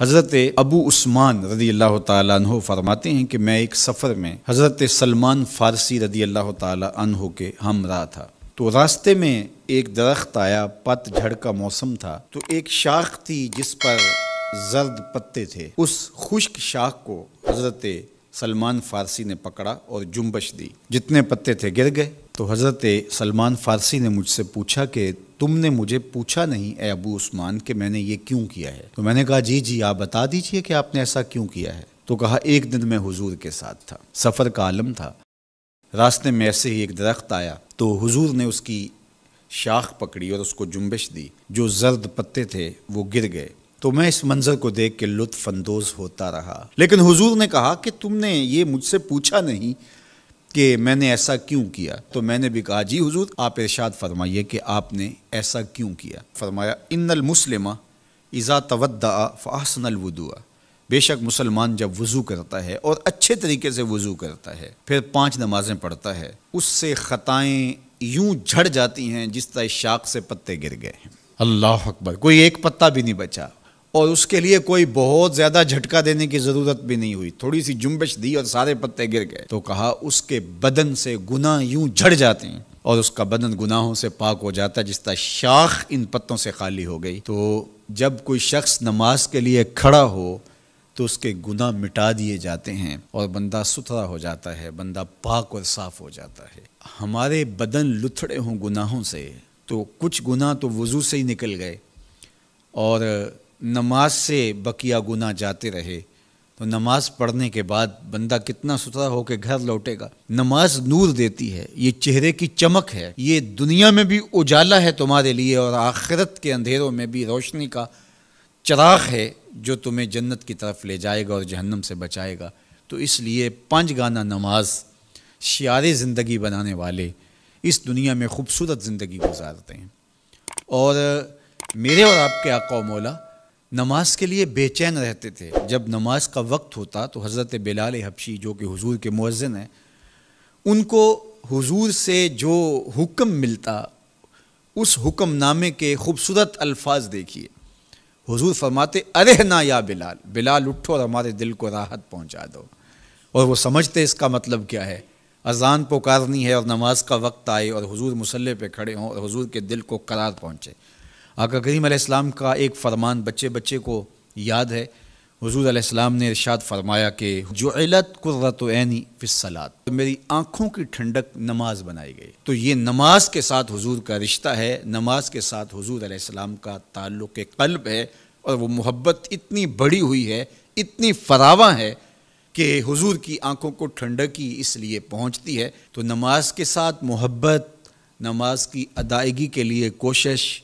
हज़रत अबू उस्मान रदी अल्लाह तह फरमाते हैं कि मैं एक सफ़र में हज़रत सलमान फ़ारसी रदी अल्लाह तह के हमरा था तो रास्ते में एक दरख्त आया पत झड़ का मौसम था तो एक शाख थी जिस पर जर्द पत्ते थे उस खुश्क शाख को हज़रत सलमान फारसी ने पकड़ा और जुम्बश दी जितने पत्ते थे गिर गए तो हज़रत सलमान फ़ारसी ने मुझसे पूछा कि तुमने मुझे पूछा नहीं ए अबू उस्मान कि मैंने ये क्यों किया है तो मैंने कहा जी जी आप बता दीजिए कि आपने ऐसा क्यों किया है तो कहा एक दिन मैं हुजूर के साथ था सफ़र का आलम था रास्ते में ऐसे ही एक दरख्त आया तो हुजूर ने उसकी शाख पकड़ी और उसको जुम्बिश दी जो जर्द पत्ते थे वो गिर गए तो मैं इस मंजर को देख के लुत्फ अंदोज होता रहा लेकिन हुजूर ने कहा कि तुमने ये मुझसे पूछा नहीं कि मैंने ऐसा क्यों किया तो मैंने भी कहा जी हुजूर आप इरशाद फरमाइए कि आपने ऐसा क्यों किया फरमाया इन्नल मुस्लिमा इज़ा तवद्दा फ़ासनल वदुआ बेशक मुसलमान जब वज़ू करता है और अच्छे तरीके से वज़ू करता है फिर पांच नमाजें पढ़ता है उससे ख़ताएँ यूं झड़ जाती हैं जिस तरह शाख से पत्ते गिर गए हैं अल्लाह अकबर कोई एक पत्ता भी नहीं बचा और उसके लिए कोई बहुत ज़्यादा झटका देने की ज़रूरत भी नहीं हुई थोड़ी सी जुम्बिश दी और सारे पत्ते गिर गए तो कहा उसके बदन से गुना यूं झड़ जाते हैं और उसका बदन गुनाहों से पाक हो जाता है जिस तरह शाख इन पत्तों से खाली हो गई तो जब कोई शख्स नमाज के लिए खड़ा हो तो उसके गुना मिटा दिए जाते हैं और बंदा सुथरा हो जाता है बंदा पाक और साफ़ हो जाता है हमारे बदन लुथड़े हों गुनाहों से तो कुछ गुना तो वज़ू से ही निकल गए और नमाज से बकिया गुना जाते रहे तो नमाज पढ़ने के बाद बंदा कितना सुथरा होकर घर लौटेगा नमाज नूर देती है ये चेहरे की चमक है ये दुनिया में भी उजाला है तुम्हारे लिए और आखिरत के अंधेरों में भी रोशनी का चराग है जो तुम्हें जन्नत की तरफ ले जाएगा और जहन्नम से बचाएगा तो इसलिए पाँच गाना नमाज शार ज़िंदगी बनाने वाले इस दुनिया में खूबसूरत ज़िंदगी गुजारते हैं और मेरे और आपके आका मौला नमाज के लिए बेचैन रहते थे जब नमाज का वक्त होता तो हज़रत बिलाल हबशी जो कि हुजूर के मुअज़न हैं उनको हुजूर से जो हुक्म मिलता उस हुक्म नामे के खूबसूरत अल्फाज देखिए हुजूर फरमाते अरे ना या बिलाल बिलाल उठो और हमारे दिल को राहत पहुंचा दो और वो समझते इसका मतलब क्या है अजान पुकारनी है और नमाज का वक्त आए और हजूर मुसल्ले पे खड़े हों और हजूर के दिल को करार पहुँचे आका करीम आसमाम का एक फरमान बच्चे बच्चे को याद है हजूर आसमाम ने इर्शाद फरमाया कि जो अलत कुर्रत ऐनी फिसलात तो मेरी आँखों की ठंडक नमाज बनाई गई तो ये नमाज के साथ हजूर का रिश्ता है नमाज के साथ हजूर आसमाम का ताल्लुक़ कल्ब है और वो मोहब्बत इतनी बड़ी हुई है इतनी फरावा है कि हुजूर की आँखों को ठंडकी इसलिए पहुँचती है तो नमाज के साथ मोहब्बत नमाज की अदायगी के लिए कोशिश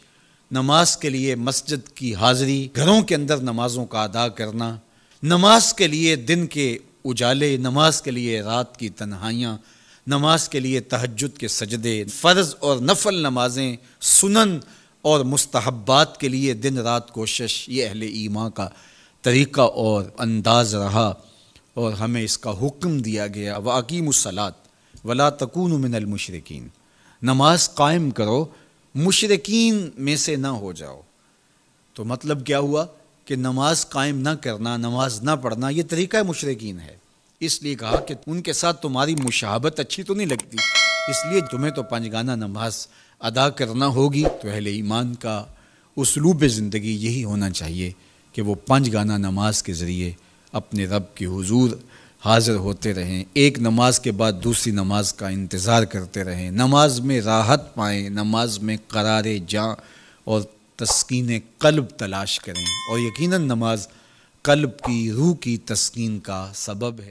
नमाज के लिए मस्जिद की हाज़िरी घरों के अंदर नमाज़ों का अदा करना नमाज के लिए दिन के उजाले नमाज के लिए रात की तन्हाइयाँ नमाज के लिए तहजद के सजदे फ़र्ज़ और नफल नमाजें सुनन और मुस्तहबात के लिए दिन रात कोशिश ये अहल ईमा का तरीक़ा और अंदाज़ रहा और हमें इसका हुक्म दिया गया मुसलात वला तकून मिनल मुशरकिन नमाज कायम करो मुशरकिन में से ना हो जाओ तो मतलब क्या हुआ कि नमाज कायम ना करना नमाज ना पढ़ना ये तरीका मुशरकिन है इसलिए कहा कि उनके साथ तुम्हारी मुशाबत अच्छी तो नहीं लगती इसलिए तुम्हें तो पंचगाना नमाज अदा करना होगी तो अहल ईमान का उसलूब ज़िंदगी यही होना चाहिए कि वो पंचगाना नमाज के ज़रिए अपने रब के हजूर हाजिर होते रहें एक नमाज के बाद दूसरी नमाज का इंतज़ार करते रहें नमाज में राहत पाएँ नमाज में करार जाँ और तस्किन कल्ब तलाश करें और यकीनन नमाज कल्ब की रूह की तस्किन का सबब है